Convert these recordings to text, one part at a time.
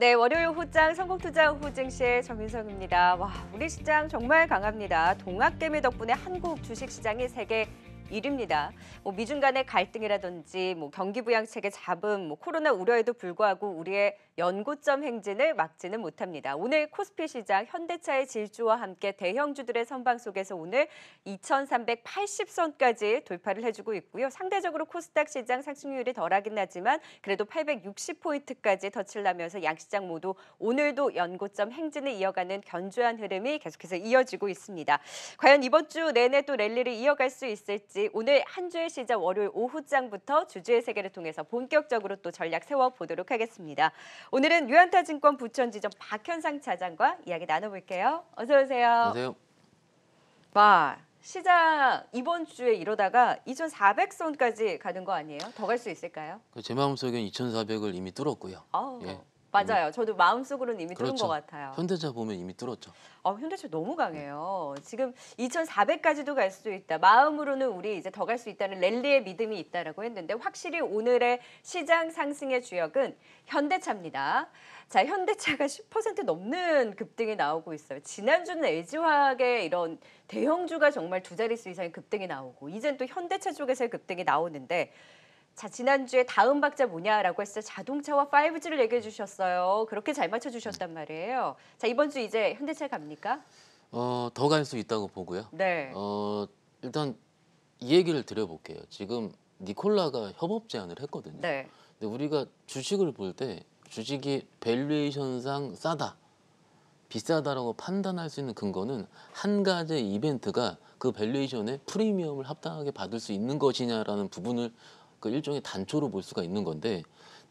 네, 월요일 후장 성공투자 후증시의정윤석입니다 와, 우리 시장 정말 강합니다. 동학개미 덕분에 한국 주식시장이 세계 1위입니다. 뭐 미중 간의 갈등이라든지 뭐 경기 부양책의 잡음, 뭐 코로나 우려에도 불구하고 우리의 연고점 행진을 막지는 못합니다. 오늘 코스피 시장 현대차의 질주와 함께 대형주들의 선방 속에서 오늘 2,380선까지 돌파를 해주고 있고요. 상대적으로 코스닥 시장 상승률이 덜하긴 하지만 그래도 860포인트까지 터치나면서 양시장 모두 오늘도 연고점 행진을 이어가는 견조한 흐름이 계속해서 이어지고 있습니다. 과연 이번 주 내내 또 랠리를 이어갈 수 있을지 오늘 한 주의 시작 월요일 오후장부터 주주의 세계를 통해서 본격적으로 또 전략 세워보도록 하겠습니다. 오늘은 유한타증권 부천지점 박현상 차장과 이야기 나눠볼게요. 어서 오세요. 안녕하세요. 마 시장 이번 주에 이러다가 2,400선까지 가는 거 아니에요? 더 갈 수 있을까요? 그 제 마음속엔 2,400을 이미 뚫었고요. 아우. 예. 음. 맞아요. 저도 마음속으로는 이미 그렇죠. 뚫은 것 같아요. 현대차 보면 이미 뚫었죠. 어, 현대차 너무 강해요. 지금 2,400까지도 갈 수도 있다. 마음으로는 우리 이제 더 갈 수 있다는 랠리의 믿음이 있다라고 했는데 확실히 오늘의 시장 상승의 주역은 현대차입니다. 자, 현대차가 10% 넘는 급등이 나오고 있어요. 지난주는 LG화학의 이런 대형주가 정말 두 자릿수 이상의 급등이 나오고 이젠 또 현대차 쪽에서의 급등이 나오는데 자, 지난주에 다음 박자 뭐냐라고 했을 때 자동차와 5G를 얘기해 주셨어요. 그렇게 잘 맞춰 주셨단 말이에요. 자, 이번 주 이제 현대차 갑니까? 어, 더 갈 수 있다고 보고요. 네. 어, 일단 이 얘기를 드려볼게요. 지금 니콜라가 협업 제안을 했거든요. 네. 근데 우리가 주식을 볼 때 주식이 밸류에이션상 싸다, 비싸다라고 판단할 수 있는 근거는 한 가지 이벤트가 그 밸류에이션에 프리미엄을 합당하게 받을 수 있는 것이냐라는 부분을 그 일종의 단초로 볼 수가 있는 건데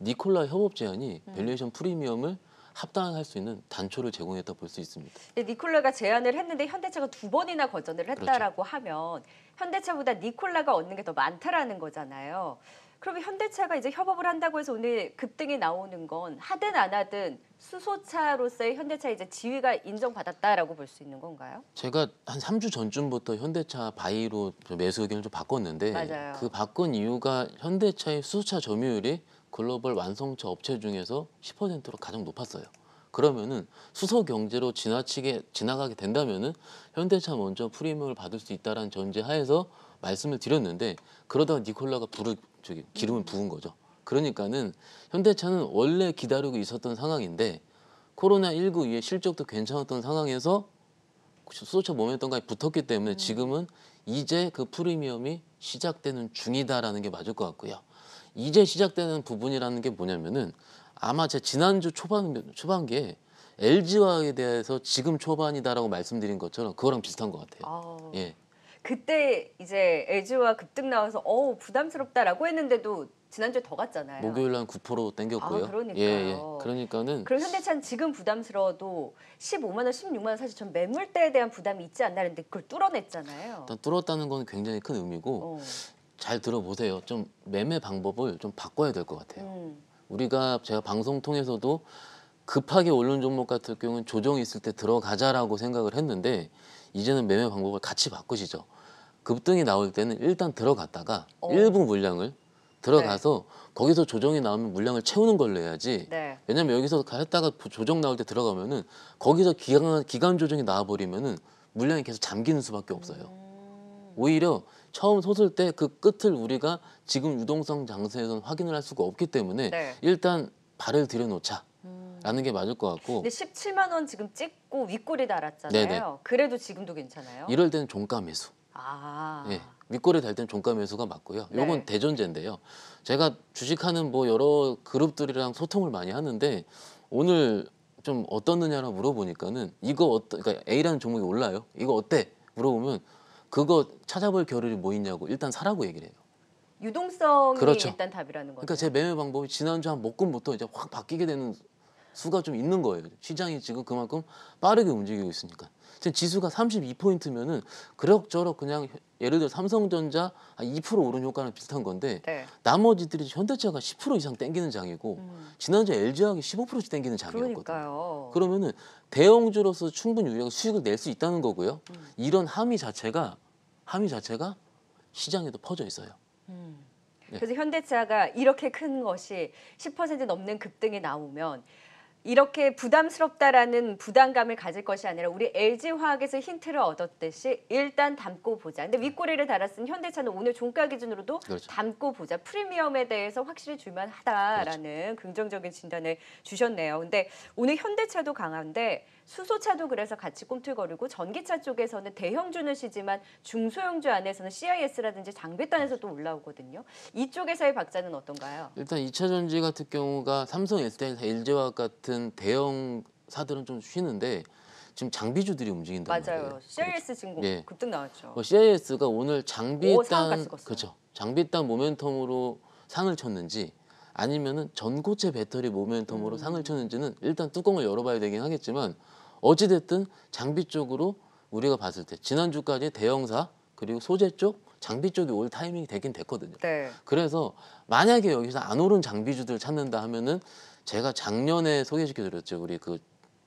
니콜라 협업 제안이 음. 밸류에이션 프리미엄을 합당할 수 있는 단초를 제공했다 볼 수 있습니다. 네, 니콜라가 제안을 했는데 현대차가 두 번이나 거절을 그렇죠. 했다라고 그렇죠. 하면 현대차보다 니콜라가 얻는 게 더 많다라는 거잖아요. 그러면 현대차가 이제 협업을 한다고 해서 오늘 급등이 나오는 건 하든 안 하든 수소차로서의 현대차 이제 지위가 인정받았다라고 볼 수 있는 건가요? 제가 한 3주 전쯤부터 현대차 바이로 매수 의견을 좀 바꿨는데 맞아요. 그 바꾼 이유가 현대차의 수소차 점유율이 글로벌 완성차 업체 중에서 10%로 가장 높았어요. 그러면은 수소 경제로 지나치게 지나가게 된다면은 현대차 먼저 프리미엄을 받을 수 있다라는 전제하에서 말씀을 드렸는데 그러다가 니콜라가 불을 저기 기름을 부은 거죠. 그러니까는 현대차는 원래 기다리고 있었던 상황인데 코로나 19 이에 후 실적도 괜찮았던 상황에서 수소차 몸에던가 붙었기 때문에 음. 지금은 이제 그 프리미엄이 시작되는 중이다라는 게 맞을 것 같고요. 이제 시작되는 부분이라는 게 뭐냐면은 아마 제 지난주 초반 초반기에 LG화에 대해서 지금 초반이다라고 말씀드린 것처럼 그거랑 비슷한 것 같아요. 아... 예. 그때 이제 LG와 급등 나와서 어우 부담스럽다라고 했는데도 지난주에 더 갔잖아요. 목요일 날9% 땡겼고요. 아, 그러니까요. 예, 예. 그러니까는 그럼 현대차는 지금 부담스러워도 15만 원, 16만 원 사실 전 매물대에 대한 부담이 있지 않나는데 그걸 뚫어냈잖아요. 일단 뚫었다는 건 굉장히 큰 의미고 어. 잘 들어보세요. 좀 매매 방법을 좀 바꿔야 될 것 같아요. 음. 우리가 제가 방송 통해서도 급하게 오른 종목 같은 경우는 조정이 있을 때 들어가자라고 생각을 했는데 이제는 매매 방법을 같이 바꾸시죠. 급등이 나올 때는 일단 들어갔다가 어. 일부 물량을 들어가서 네. 거기서 조정이 나오면 물량을 채우는 걸로 해야지. 네. 왜냐면 여기서 갔다가 조정 나올 때 들어가면은 거기서 기간 기간 조정이 나와 버리면은 물량이 계속 잠기는 수밖에 없어요. 음. 오히려 처음 솟을 때 그 끝을 우리가 지금 유동성 장세에서는 확인을 할 수가 없기 때문에 네. 일단 발을 들여놓자. 라는 게 맞을 것 같고 근데 17만 원 지금 찍고 윗골이 달았잖아요. 네네. 그래도 지금도 괜찮아요? 이럴 때는 종가 매수. 아. 예. 윗골이 달 때는 종가 매수가 맞고요. 네. 요건 대전제인데요. 제가 주식하는 뭐 여러 그룹들이랑 소통을 많이 하는데 오늘 좀 어떻느냐라고 물어보니까는 이거 어떠 그러니까 A라는 종목이 올라요. 이거 어때? 물어보면 그거 찾아볼 겨를이 뭐 있냐고 일단 사라고 얘기를 해요. 유동성이 그렇죠. 일단 답이라는 그러니까 거죠. 그러니까 제 매매 방법이 지난주 한 목금부터 이제 확 바뀌게 되는 수가 좀 있는 거예요. 시장이 지금 그만큼 빠르게 움직이고 있으니까. 지금 지수가 32포인트면은 그럭저럭 그냥 예를 들어 삼성전자 한2% 오른 효과는 비슷한 건데 네. 나머지들이 현대차가 10% 이상 땡기는 장이고 음. 지난주 LG화학이 15%씩 땡기는 장이었거든요. 그러니까요. 그러면은 대형주로서 충분히 우리가 수익을 낼 수 있다는 거고요. 음. 이런 함의 자체가 함의 자체가 시장에도 퍼져 있어요. 예. 그래서 현대차가 이렇게 큰 것이 10% 넘는 급등이 나오면 이렇게 부담스럽다라는 부담감을 가질 것이 아니라 우리 LG화학에서 힌트를 얻었듯이 일단 담고 보자. 근데 윗꼬리를 달았으면 현대차는 오늘 종가 기준으로도 그렇죠. 담고 보자. 프리미엄에 대해서 확실히 줄만하다라는 그렇죠. 긍정적인 진단을 주셨네요. 근데 오늘 현대차도 강한데 수소차도 그래서 같이 꿈틀거리고 전기차 쪽에서는 대형주는 쉬지만 중소형주 안에서는 CIS라든지 장비단에서 또 올라오거든요. 이쪽에서의 박자는 어떤가요? 일단 이차 전지 같은 경우가 삼성, SDI, LG와 같은 대형 사들은 좀 쉬는데 지금 장비주들이 움직인다는 맞아요. 거예요. CIS 지금 그렇죠. 뭐 예. 급등 나왔죠. 뭐 CIS가 오늘 장비단 그죠 장비단 모멘텀으로 상을 쳤는지 아니면은 전고체 배터리 모멘텀으로 음. 상을 쳤는지는 일단 뚜껑을 열어봐야 되긴 하겠지만 어찌됐든 장비 쪽으로 우리가 봤을 때 지난주까지 대형사 그리고 소재 쪽 장비 쪽이 올 타이밍이 되긴 됐거든요. 네. 그래서 만약에 여기서 안 오른 장비주들 찾는다 하면은 제가 작년에 소개시켜 드렸죠. 우리 그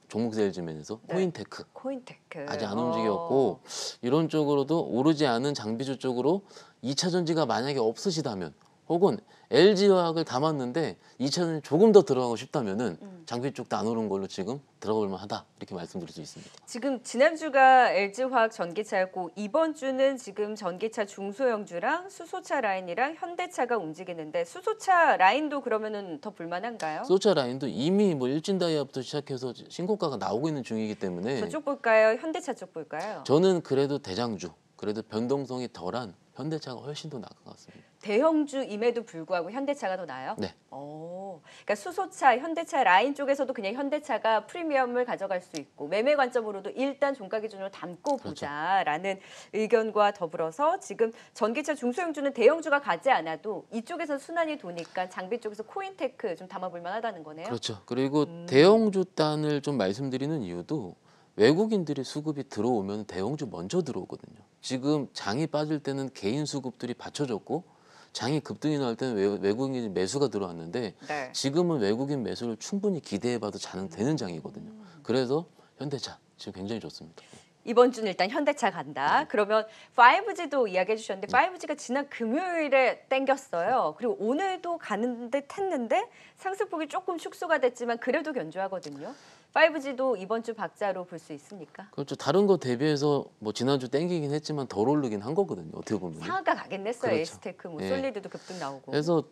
종목 세일즈맨에서 네. 코인테크. 코인테크. 아직 안 어. 움직였고 이런 쪽으로도 오르지 않은 장비주 쪽으로 이차 전지가 만약에 없으시다면 혹은 LG화학을 담았는데 2차전이 조금 더 들어가고 싶다면 은 음. 장비 쪽도 안 오른 걸로 지금 들어볼만 하다 이렇게 말씀드릴 수 있습니다. 지금 지난주가 LG화학 전기차였고 이번 주는 지금 전기차 중소형주랑 수소차 라인이랑 현대차가 움직이는데 수소차 라인도 그러면 은더 불만한가요? 수소차 라인도 이미 뭐 일진 다이아부터 시작해서 신고가가 나오고 있는 중이기 때문에 저쪽 볼까요? 현대차 쪽 볼까요? 저는 그래도 대장주 그래도 변동성이 덜한 현대차가 훨씬 더 나은 것 같습니다. 대형주임에도 불구하고 현대차가 더 나아요? 네. 오, 어, 그러니까 수소차, 현대차 라인 쪽에서도 그냥 현대차가 프리미엄을 가져갈 수 있고 매매 관점으로도 일단 종가 기준으로 담고 그렇죠. 보자라는 의견과 더불어서 지금 전기차 중소형주는 대형주가 가지 않아도 이쪽에서 순환이 도니까 장비 쪽에서 코인테크 좀 담아볼 만하다는 거네요. 그렇죠. 그리고 음. 대형주 단을 좀 말씀드리는 이유도 외국인들이 수급이 들어오면 대형주 먼저 들어오거든요. 지금 장이 빠질 때는 개인 수급들이 받쳐줬고 장이 급등이 나올 때는 외, 국인 매수가 들어왔는데 네. 지금은 외국인 매수를 충분히 기대해봐도 자는 되는 장이거든요. 그래서 현대차 지금 굉장히 좋습니다. 이번 주는 일단 현대차 간다. 네. 그러면 5G도 이야기해 주셨는데 5G가 지난 금요일에 땡겼어요. 네. 그리고 오늘도 가는 듯 했는데 상승폭이 조금 축소가 됐지만 그래도 견조하거든요. 5G도 이번 주 박자로 볼 수 있습니까? 그렇죠. 다른 거 대비해서 뭐 지난주 땡기긴 했지만 덜 오르긴 한 거거든요. 어떻게 보면. 상하가 가긴 했어요. 그렇죠. 에스테크, 뭐 예. 솔리드도 급등 나오고. 그래서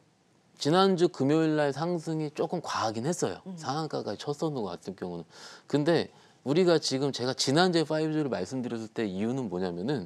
지난주 금요일 날 상승이 조금 과하긴 했어요. 음. 상한가까지 쳤었는 것 같은 경우는. 근데 우리가 지금 제가 지난주에 5G를 말씀드렸을 때 이유는 뭐냐면은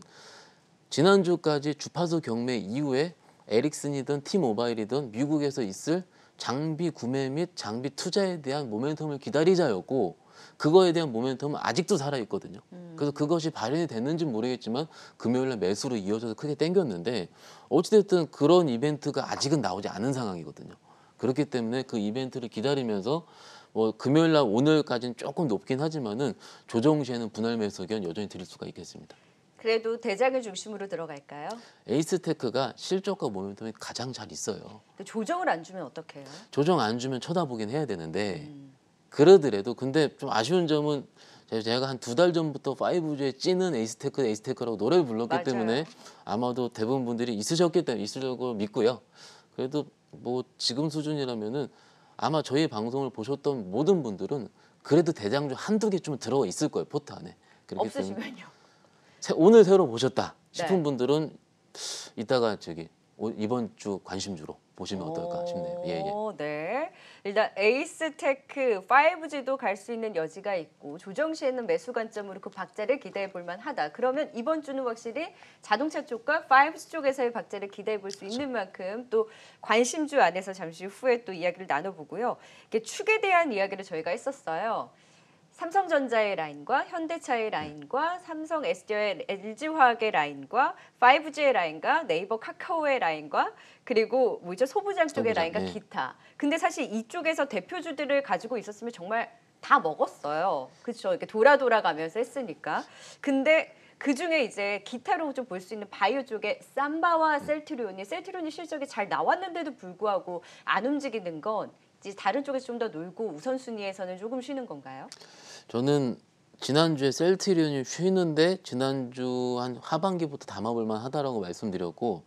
지난주까지 주파수 경매 이후에 에릭슨이든 T 모바일이든 미국에서 있을 장비 구매 및 장비 투자에 대한 모멘텀을 기다리자였고 그거에 대한 모멘텀은 아직도 살아 있거든요. 음. 그래서 그것이 발현이 됐는지 모르겠지만 금요일 날 매수로 이어져서 크게 땡겼는데 어찌됐든 그런 이벤트가 아직은 나오지 않은 상황이거든요. 그렇기 때문에 그 이벤트를 기다리면서 뭐 금요일 날 오늘까지는 조금 높긴 하지만은 조정 시에는 분할 매수 의견 여전히 드릴 수가 있겠습니다. 그래도 대장을 중심으로 들어갈까요? 에이스테크가 실적과 모멘텀이 가장 잘 있어요. 조정을 안 주면 어떡해요? 조정 안 주면 쳐다보긴 해야 되는데 음. 그러더라도 근데 좀 아쉬운 점은 제가 한 두 달 전부터 5G에 찌는 에이스테크 에이스테크라고 노래를 불렀기 맞아요. 때문에 아마도 대부분 분들이 있으셨기 때문에 있으려고 믿고요. 그래도 뭐 지금 수준이라면은 아마 저희 방송을 보셨던 모든 분들은 그래도 대장주 한두 개 좀 들어가 있을 거예요 포트 안에. 그렇기 없으시면요. 때문에 오늘 새로 보셨다 네. 싶은 네. 분들은 이따가 저기 이번 주 관심주로 보시면 어떨까 싶네요. 예, 예. 네. 일단 에이스테크 5G도 갈 수 있는 여지가 있고 조정 시에는 매수 관점으로 그 박자를 기대해 볼 만하다. 그러면 이번 주는 확실히 자동차 쪽과 5G 쪽에서의 박자를 기대해 볼수 그렇죠. 있는 만큼 또 관심주 안에서 잠시 후에 또 이야기를 나눠보고요. 이게 축에 대한 이야기를 저희가 했었어요. 삼성전자의 라인과 현대차의 라인과 삼성 SDI LG화학의 라인과 5G의 라인과 네이버 카카오의 라인과 그리고 뭐죠 소부장 쪽의 소부장, 라인과 네. 기타. 근데 사실 이쪽에서 대표주들을 가지고 있었으면 정말 다 먹었어요. 그렇죠. 이렇게 돌아 돌아가면서 했으니까. 근데 그 중에 이제 기타로 좀 볼 수 있는 바이오 쪽에 삼바와 셀트리온이 셀트리온이 실적이 잘 나왔는데도 불구하고 안 움직이는 건 이제 다른 쪽에서 좀 더 놀고 우선순위에서는 조금 쉬는 건가요? 저는 지난주에 셀트리온이 쉬는데 지난주 한 하반기부터 담아볼만 하다라고 말씀드렸고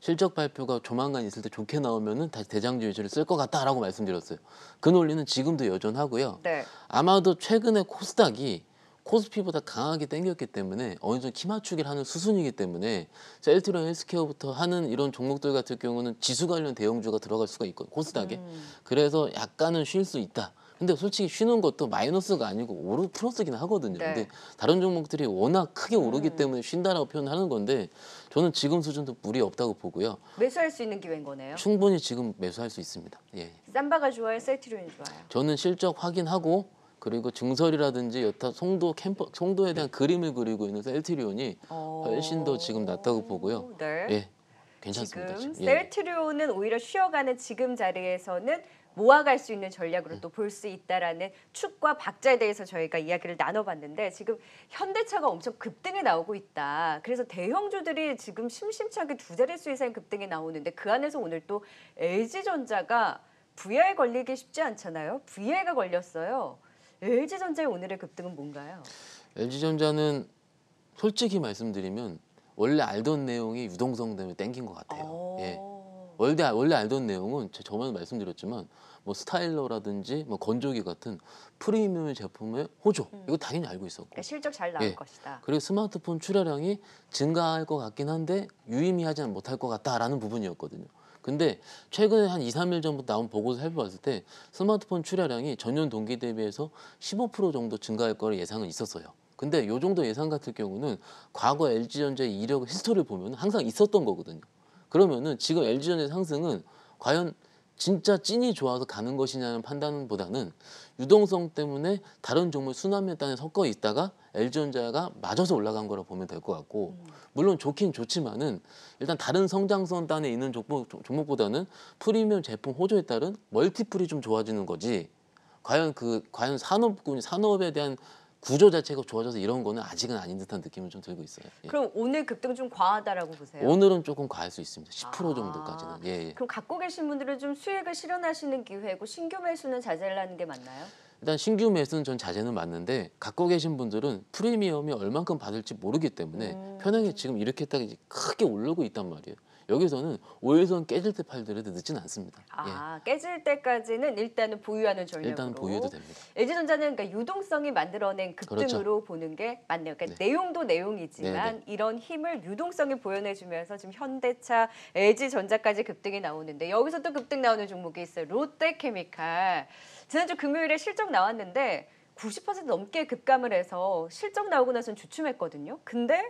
실적 발표가 조만간 있을 때 좋게 나오면은 다시 대장주 유지를 쓸 것 같다라고 말씀드렸어요. 그 논리는 지금도 여전하고요. 네. 아마도 최근에 코스닥이 코스피보다 강하게 땡겼기 때문에 어느 정도 키 맞추기를 하는 수순이기 때문에 셀트리온 헬스케어부터 하는 이런 종목들 같은 경우는 지수 관련 대형주가 들어갈 수가 있거든 코스닥에 음. 그래서 약간은 쉴 수 있다 근데 솔직히 쉬는 것도 마이너스가 아니고 오르 플러스긴 하거든요. 네. 근데 다른 종목들이 워낙 크게 오르기 음. 때문에 쉰다라고 표현하는 건데 저는 지금 수준도 무리 없다고 보고요. 매수할 수 있는 기회인 거네요. 충분히 지금 매수할 수 있습니다. 예. 예. 쌈바가 좋아요, 셀트리온이 좋아요. 저는 실적 확인하고 그리고 증설이라든지 여타 송도 캠퍼 송도에 대한 네. 그림을 그리고 있는 셀트리온이 어. 훨씬 더 지금 낫다고 보고요. 네. 예. 괜찮습니다. 지금, 지금. 예. 셀트리온은 예. 오히려 쉬어가는 지금 자리에서는 모아갈 수 있는 전략으로 음. 또볼 수 있다라는 축과 박자에 대해서 저희가 이야기를 나눠봤는데 지금 현대차가 엄청 급등이 나오고 있다. 그래서 대형주들이 지금 심심찮게 두 자릿수 이상 급등이 나오는데 그 안에서 오늘 또 LG전자가 VA에 걸리기 쉽지 않잖아요. VA가 걸렸어요. LG전자의 오늘의 급등은 뭔가요? LG전자는 솔직히 말씀드리면 원래 알던 내용이 유동성 때문에 땡긴 것 같아요. 어. 예. 원래, 원래 알던 내용은 저번에 말씀드렸지만 뭐 스타일러라든지 뭐 건조기 같은 프리미엄 제품의 호조 음. 이거 당연히 알고 있었고 그러니까 실적 잘 나올 예. 것이다. 그리고 스마트폰 출하량이 증가할 것 같긴 한데 유의미하지는 못할 것 같다라는 부분이었거든요. 근데 최근에 한 2, 3일 전부터 나온 보고서 살펴봤을 때 스마트폰 출하량이 전년 동기 대비해서 15% 정도 증가할 거를 예상은 있었어요. 근데 요 정도 예상 같은 경우는 과거 LG전자의 이력 히스토리를 보면 항상 있었던 거거든요. 그러면은 지금 LG전자의 상승은 과연 진짜 찐이 좋아서 가는 것이냐는 판단보다는 유동성 때문에 다른 종목 수납매단에 섞어 있다가 LG전자가 맞아서 올라간 거라 보면 될 것 같고 음. 물론 좋긴 좋지만은 일단 다른 성장성 단에 있는 종목, 종목보다는 프리미엄 제품 호조에 따른 멀티플이 좀 좋아지는 거지 과연 그 과연 산업군 산업에 대한 구조 자체가 좋아져서 이런 거는 아직은 아닌 듯한 느낌은 좀 들고 있어요. 예. 그럼 오늘 급등 좀 과하다라고 보세요? 오늘은 조금 과할 수 있습니다. 10%아 정도까지는. 예, 예. 그럼 갖고 계신 분들은 좀 수익을 실현하시는 기회고 신규 매수는 자제를 하는 게 맞나요? 일단 신규 매수는 전 자제는 맞는데 갖고 계신 분들은 프리미엄이 얼만큼 받을지 모르기 때문에 음. 편하게 지금 이렇게 딱 이제 크게 오르고 있단 말이에요. 여기서는 오일선 깨질 때 팔더라도 늦진 않습니다. 아 예. 깨질 때까지는 일단은 보유하는 전략으로 일단 은 보유도 해 됩니다. LG전자는 그러니까 유동성이 만들어낸 급등으로 그렇죠. 보는 게 맞네요. 그러니까 네. 내용도 내용이지만 네네. 네. 이런 힘을 유동성이 보여내주면서 지금 현대차, LG전자까지 급등이 나오는데 여기서 또 급등 나오는 종목이 있어요. 롯데케미칼. 지난주 금요일에 실적 나왔는데 90% 넘게 급감을 해서 실적 나오고 나선 주춤했거든요. 근데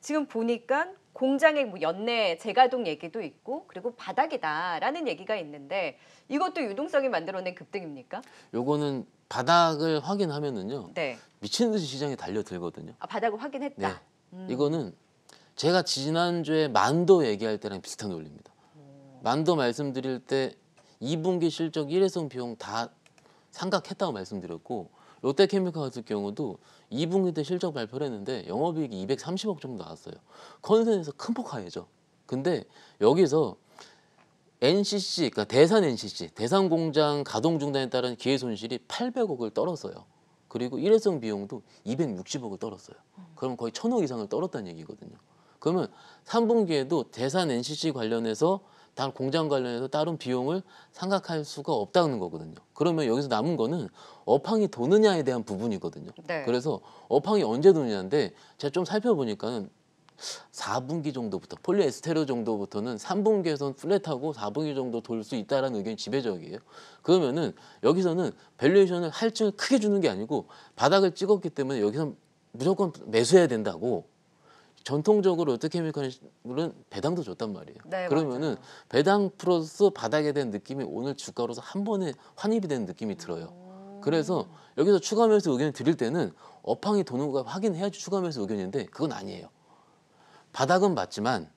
지금 보니까 공장의 뭐 연내 재가동 얘기도 있고 그리고 바닥이다라는 얘기가 있는데 이것도 유동성이 만들어낸 급등입니까? 요거는 바닥을 확인하면은요. 네. 미친 듯이 시장에 달려들거든요. 아, 바닥을 확인했다. 네. 음. 이거는 제가 지난주에 만도 얘기할 때랑 비슷한 논리입니다. 만도 말씀드릴 때 2분기 실적 일회성 비용 다 삼각했다고 말씀드렸고 롯데케미칼 같은 경우도 2분기 때 실적 발표를 했는데 영업이익이 230억 정도 나왔어요. 컨센에서 큰 폭하예죠. 근데 여기서 NCC, 그러니까 대산 NCC, 대산 공장 가동 중단에 따른 기회 손실이 800억을 떨었어요. 그리고 일회성 비용도 260억을 떨었어요. 그러면 거의 1000억 이상을 떨었다는 얘기거든요. 그러면 3분기에도 대산 NCC 관련해서 다른 공장 관련해서 다른 비용을 생각할 수가 없다는 거거든요. 그러면 여기서 남은 거는 업황이 도느냐에 대한 부분이거든요. 네. 그래서 업황이 언제 도느냐인데 제가 좀 살펴보니까는 4분기 정도부터 폴리에스테르 정도부터는 3분기에서는 플랫하고 4분기 정도 돌 수 있다라는 의견이 지배적이에요. 그러면은 여기서는 밸류에이션을 할증을 크게 주는 게 아니고 바닥을 찍었기 때문에 여기서 무조건 매수해야 된다고 전통적으로 르케미컬은 배당도 줬단 말이에요. 네, 그러면은 맞아요. 배당 플러스 바닥에 된 느낌이 오늘 주가로서 한 번에 환입이 된 느낌이 들어요. 음. 그래서 여기서 추가 하면서 의견 을 드릴 때는 업황이 도는가 확인해야지 추가 하면서 의견인데 그건 아니에요. 바닥은 맞지만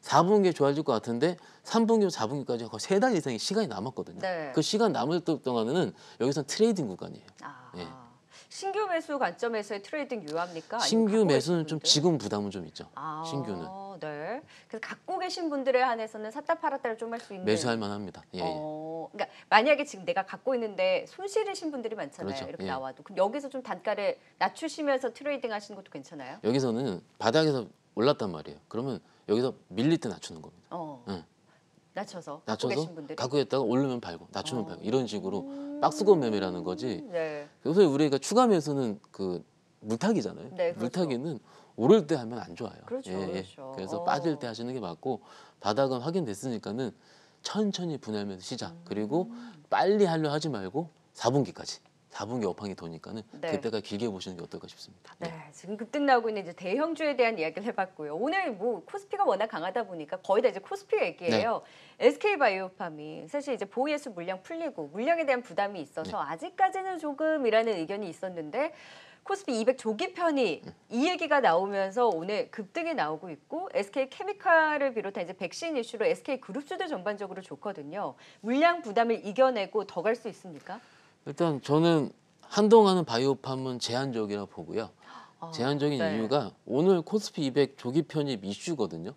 4분기에 좋아질 것 같은데 3분기부 4분기까지 거의 세달 이상의 시간이 남았거든요. 네. 그 시간 남을 동안에는 여기선 트레이딩 구간이에요. 아. 예. 신규 매수 관점에서의 트레이딩 유효합니까? 신규 매수는 좀 지금 부담은 좀 있죠. 아, 신규는. 네. 그래서 갖고 계신 분들에 한해서는 샀다 팔았다를 좀 할 수 있는. 매수할 만합니다. 예, 예, 어, 그러니까 만약에 지금 내가 갖고 있는데 손실이신 분들이 많잖아요. 그렇죠. 이렇게 예. 나와도 그럼 여기서 좀 단가를 낮추시면서 트레이딩 하시는 것도 괜찮아요? 여기서는 바닥에서 올랐단 말이에요. 그러면 여기서 밀릴 때 낮추는 겁니다. 어. 네. 낮춰서, 낮춰서 갖고 있다가 올르면 팔고 낮추면 어. 팔고 이런 식으로 음. 박스권 매매라는 거지. 네. 요새 우리가 추가 매수는 그 물타기잖아요. 네, 그렇죠. 물타기는 오를 때 하면 안 좋아요. 그렇죠, 예, 예. 그렇죠. 그래서 어. 빠질 때 하시는 게 맞고 바닥은 확인됐으니까는 천천히 분할면서 시작. 음. 그리고 빨리 하려 하지 말고 4분기까지. 4분기 업황이 도니까는 네. 그때가 길게 보시는 게 어떨까 싶습니다. 네. 네. 지금 급등 나오고 있는 이제 대형주에 대한 이야기를 해봤고요. 오늘 뭐 코스피가 워낙 강하다 보니까 거의 다 이제 코스피 얘기예요. 네. SK바이오팜이 사실 이제 보이에수 물량 풀리고 물량에 대한 부담이 있어서 네. 아직까지는 조금이라는 의견이 있었는데 코스피 200 조기 편이 음. 이 얘기가 나오면서 오늘 급등이 나오고 있고 SK 케미칼을 비롯한 이제 백신 이슈로 SK 그룹주도 전반적으로 좋거든요. 물량 부담을 이겨내고 더 갈 수 있습니까? 일단 저는 한동안은 바이오팜은 제한적이라 고 보고요. 아, 제한적인 네. 이유가 오늘 코스피 200 조기 편입 이슈거든요.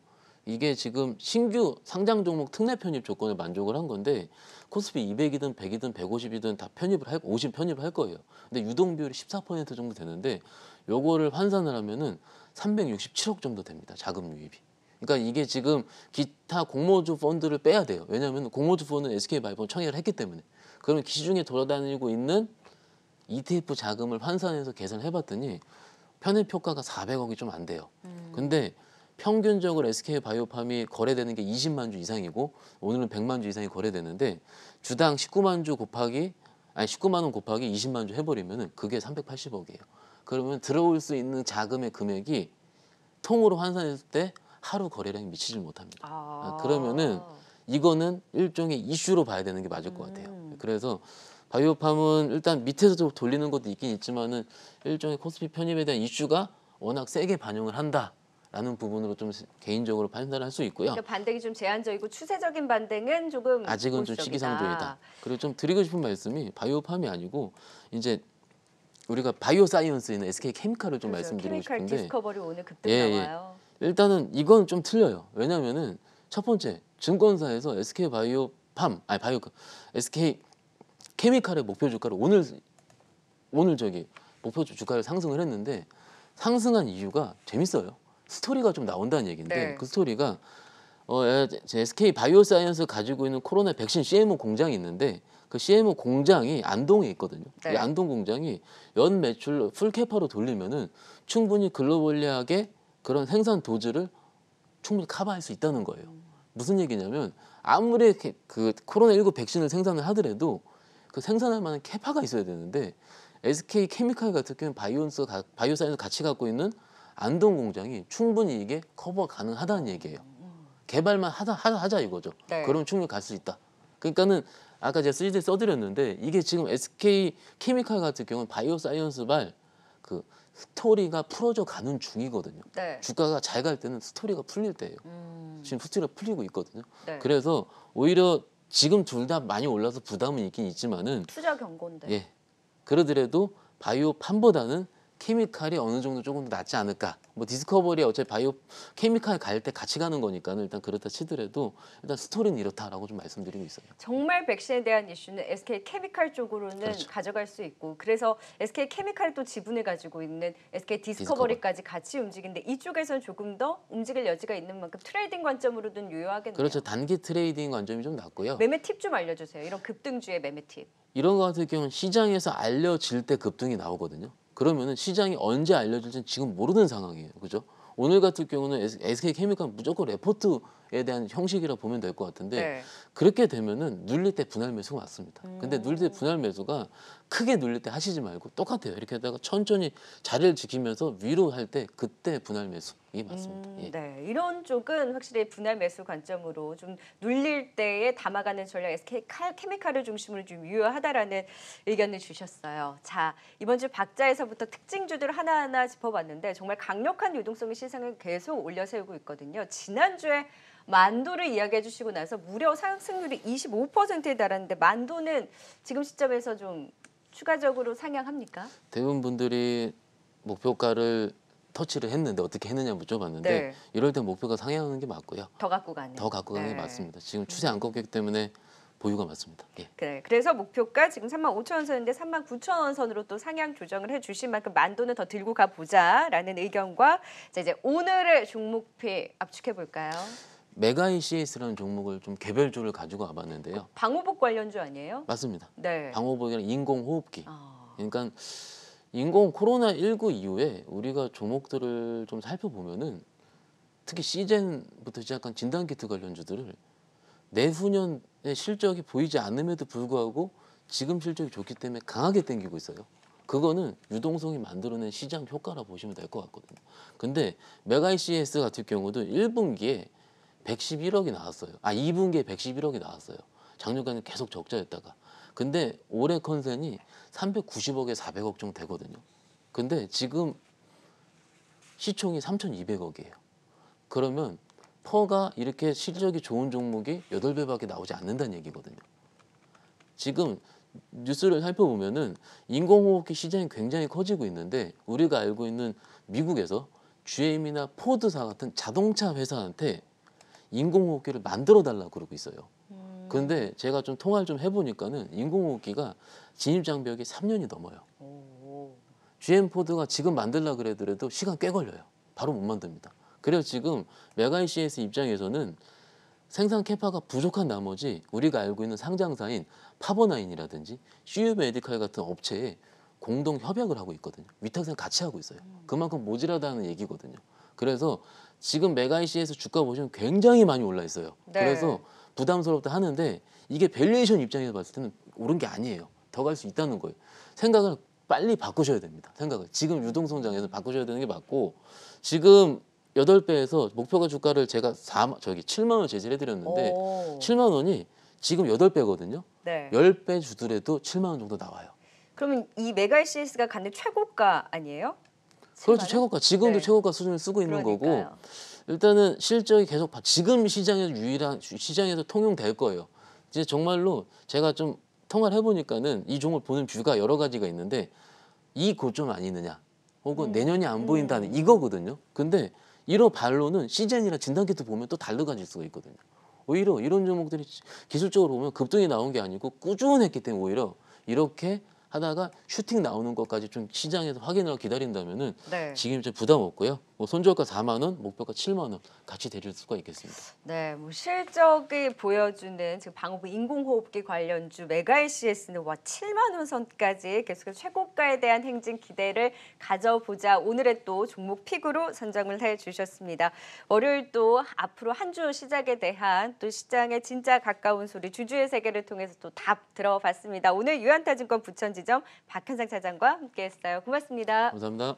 이게 지금 신규 상장 종목 특례 편입 조건을 만족을 한 건데 코스피 200이든 100이든 150이든 다 편입을 할50 편입을 할 거예요. 근데 유동 비율이 14% 정도 되는데 요거를 환산을 하면은 367억 정도 됩니다. 자금 유입이. 그러니까 이게 지금 기타 공모주 펀드를 빼야 돼요. 왜냐하면 공모주 펀드는 SK바이오 청약을 했기 때문에. 그러면 시중에 돌아다니고 있는 ETF 자금을 환산해서 계산해 을 봤더니 편입 효과가 400억이 좀 안 돼요. 음. 근데 평균적으로 SK 바이오팜이 거래되는 게 20만 주 이상이고 오늘은 100만 주 이상이 거래되는데 주당 19만 주 곱하기 아니 19만 원 곱하기 20만 주 해버리면은 그게 380억이에요. 그러면 들어올 수 있는 자금의 금액이 통으로 환산했을 때 하루 거래량이 미치질 못합니다. 아. 그러면은 이거는 일종의 이슈로 봐야 되는 게 맞을 것 같아요. 음. 그래서 바이오팜은 일단 밑에서 돌리는 것도 있긴 있지만은 일종의 코스피 편입에 대한 이슈가 워낙 세게 반영을 한다. 라는 부분으로 좀 개인적으로 판단을 할 수 있고요. 그러니까 반등이 좀 제한적이고 추세적인 반등은 조금 아직은 보수적이다. 좀 시기상조이다. 그리고 좀 드리고 싶은 말씀이 바이오팜이 아니고 이제 우리가 바이오 사이언스인 SK 케미칼을 좀 그렇죠. 말씀드리고 케미칼 싶은데 디스커버리 오늘 급등 예, 예. 나와요. 일단은 이건 좀 틀려요. 왜냐면은 첫 번째 증권사에서 SK 바이오팜 아니 바이오 SK 케미칼의 목표 주가를 오늘 오늘 저기 목표 주가를 상승을 했는데 상승한 이유가 재밌어요. 스토리가 좀 나온다는 얘기인데 네. 그 스토리가 어, 예, SK 바이오사이언스 가지고 있는 코로나 백신 CMO 공장이 있는데 그 CMO 공장이 안동에 있거든요. 네. 이 안동 공장이 연 매출 풀 캐파로 돌리면은 충분히 글로벌리하게 그런 생산 도지를 충분히 커버할 수 있다는 거예요. 무슨 얘기냐면 아무리 그 코로나 19 백신을 생산을 하더라도 그 생산할 만한 캐파가 있어야 되는데 SK 케미칼 같은 경우는 바이오사이언스 같이 갖고 있는 안동 공장이 충분히 이게 커버 가능하다는 얘기예요. 개발만 하다 하자 이거죠. 네. 그럼 충분히 갈 수 있다. 그러니까는 아까 제가 쓰리 써드렸는데 이게 지금 SK 케미칼 같은 경우는 바이오사이언스 발그 스토리가 풀어져 가는 중이거든요. 네. 주가가 잘 갈 때는 스토리가 풀릴 때예요. 음. 지금 스토리가 풀리고 있거든요. 네. 그래서 오히려 지금 둘 다 많이 올라서 부담은 있긴 있지만은 투자 경고인데. 예. 그러더라도 바이오 판보다는 케미칼이 어느 정도 조금 더 낫지 않을까. 뭐 디스커버리 어차피 바이오 케미칼 갈 때 같이 가는 거니까 일단 그렇다 치더라도 일단 스토리는 이렇다라고 좀 말씀드리고 있어요. 정말 백신에 대한 이슈는 SK 케미칼 쪽으로는 그렇죠. 가져갈 수 있고 그래서 SK 케미칼 또 지분을 가지고 있는 SK 디스커버리까지 같이 움직인데 이쪽에서는 조금 더 움직일 여지가 있는 만큼 트레이딩 관점으로는 유효하겠네요. 그렇죠. 단기 트레이딩 관점이 좀낫고요 매매 팁 좀 알려주세요. 이런 급등주의 매매 팁. 이런 것 같은 경우는 시장에서 알려질 때 급등이 나오거든요. 그러면은 시장이 언제 알려질지는 지금 모르는 상황이에요. 그죠? 오늘 같은 경우는 SK 케미칼 무조건 레포트에 대한 형식이라 보면 될 것 같은데 네. 그렇게 되면은 눌릴 때 분할 매수가 맞습니다 음. 근데 눌릴 때 분할 매수가 크게 눌릴 때 하시지 말고 똑같아요. 이렇게 하다가 천천히 자리를 지키면서 위로 할 때 그때 분할 매수 이게 맞습니다. 음, 예. 네, 이런 쪽은 확실히 분할 매수 관점으로 좀 눌릴 때에 담아가는 전략 SK 케미칼을 중심으로 좀 유효하다라는 의견을 주셨어요. 자, 이번 주 박자에서부터 특징주들 하나하나 짚어봤는데 정말 강력한 유동성의 시장을 계속 올려세우고 있거든요. 지난주에 만도를 이야기해 주시고 나서 무려 상승률이 25%에 달하는데 만도는 지금 시점에서 좀 추가적으로 상향합니까? 대부분 분들이 목표가를 터치를 했는데 어떻게 했느냐 물어봤는데 네. 이럴 때 목표가 상향하는 게 맞고요. 더 갖고 가는. 더 갖고 가는 네. 게 맞습니다. 지금 추세 안꺾기 때문에 보유가 맞습니다. 예. 그래, 그래서 목표가 지금 3만 5천 원 선인데 3만 9천 원 선으로 또 상향 조정을 해주신 만큼 만도는더 들고 가보자라는 의견과 이제 오늘의 종목표 압축해 볼까요? 메가 ECS라는 종목을 좀 개별주를 가지고 와봤는데요. 방호복 관련주 아니에요? 맞습니다. 네. 방호복이랑 인공호흡기. 아... 그러니까 인공 코로나 19 이후에 우리가 종목들을 좀 살펴보면은 특히 시젠부터 시작한 진단 키트 관련주들을 내후년의 실적이 보이지 않음에도 불구하고 지금 실적이 좋기 때문에 강하게 땡기고 있어요. 그거는 유동성이 만들어낸 시장 효과라 보시면 될 것 같거든요. 근데 메가 ECS 같은 경우도 1분기에 111억이 나왔어요. 아 2분기에 111억이 나왔어요. 작년까지 계속 적자였다가. 근데 올해 컨센이 390억에 400억 정도 되거든요. 근데 지금 시총이 3,200억이에요. 그러면 퍼가 이렇게 실적이 좋은 종목이 8배밖에 나오지 않는다는 얘기거든요. 지금 뉴스를 살펴보면은 인공호흡기 시장이 굉장히 커지고 있는데 우리가 알고 있는 미국에서 GM이나 포드사 같은 자동차 회사한테 인공호흡기를 만들어 달라 그러고 있어요. 음. 그런데 제가 좀 통화를 좀 해보니까는 인공호흡기가 진입장벽이 3년이 넘어요. 오. GM 포드가 지금 만들라 그래도 시간 꽤 걸려요. 바로 못 만듭니다. 그래서 지금 메가이 CS 입장에서는 생산 캐파가 부족한 나머지 우리가 알고 있는 상장사인 파버나인이라든지 CU 메디컬 같은 업체에 공동 협약을 하고 있거든요. 위탁생 같이 하고 있어요. 음. 그만큼 모질하다는 얘기거든요. 그래서 지금 메가이시에서 주가 보시면 굉장히 많이 올라 있어요. 네. 그래서 부담스럽다 하는데 이게 밸류에이션 입장에서 봤을 때는 옳은 게 아니에요. 더 갈 수 있다는 거예요. 생각을 빨리 바꾸셔야 됩니다. 생각을 지금 유동성장에서 바꾸셔야 되는 게 맞고 지금 여덟 배에서 목표가 주가를 제가 4만 저기 칠만원 제시를 해드렸는데 칠만 원이 지금 여덟 배거든요 네. 열배 주더라도 칠만원 정도 나와요. 그러면 이 메가 LCS가 간는 최고가 아니에요? 그렇죠 최고가 지금도 네. 최고가 수준을 쓰고 있는 그러니까요. 거고 일단은 실적이 계속 지금 시장에서 유일한 시장에서 통용될 거예요. 이제 정말로 제가 좀 통화를 해보니까는 이 종을 보는 뷰가 여러 가지가 있는데 이 고점 아니느냐 혹은 음. 내년이 안 음. 보인다는 음. 이거거든요. 근데 이런 반론은 시즌이나 진단키트 보면 또 달라질 수가 있거든요. 오히려 이런 종목들이 기술적으로 보면 급등이 나온 게 아니고 꾸준했기 때문에 오히려 이렇게 하다가 슈팅 나오는 것까지 좀 시장에서 확인을 기다린다면은 네. 지금 좀 부담 없고요. 뭐 손절가 4만 원, 목표가 7만 원 같이 대릴 수가 있겠습니다. 네, 뭐 실적이 보여주는 지금 방호부 인공호흡기 관련주 메가LCS는 와 7만 원 선까지 계속해서 최고가에 대한 행진 기대를 가져보자 오늘의 또 종목 픽으로 선정을 해주셨습니다. 월요일 또 앞으로 한 주 시작에 대한 또 시장에 진짜 가까운 소리 주주의 세계를 통해서 또 답 들어봤습니다. 오늘 유한타증권 부천지점 박현상 차장과 함께했어요. 고맙습니다. 감사합니다.